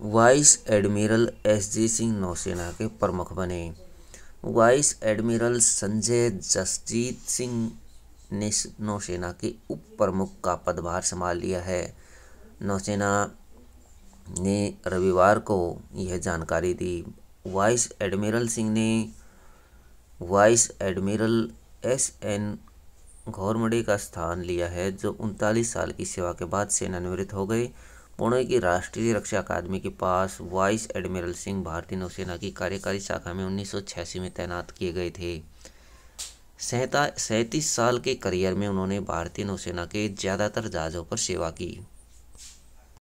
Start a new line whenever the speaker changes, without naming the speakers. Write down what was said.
vice admiral S G Singh नौसेना के प्रमुख बने वाइस एडमिरल संजय जसजीत सिंह ने नौसेना के उप प्रमुख का पदभार संभाल लिया है नौसेना ने रविवार को यह जानकारी दी वाइस एडमिरल सिंह ने vice admiral S N Ghormade का स्थान लिया है जो उनतालीस साल की सेवा के बाद सेनानिवृत्त हो गए पुणे की राष्ट्रीय रक्षा अकादमी के पास वाइस एडमिरल सिंह भारतीय नौसेना की कार्यकारी शाखा में उन्नीस में तैनात किए गए थे सैंता सैंतीस साल के करियर में उन्होंने भारतीय नौसेना के ज़्यादातर जहाज़ों पर सेवा की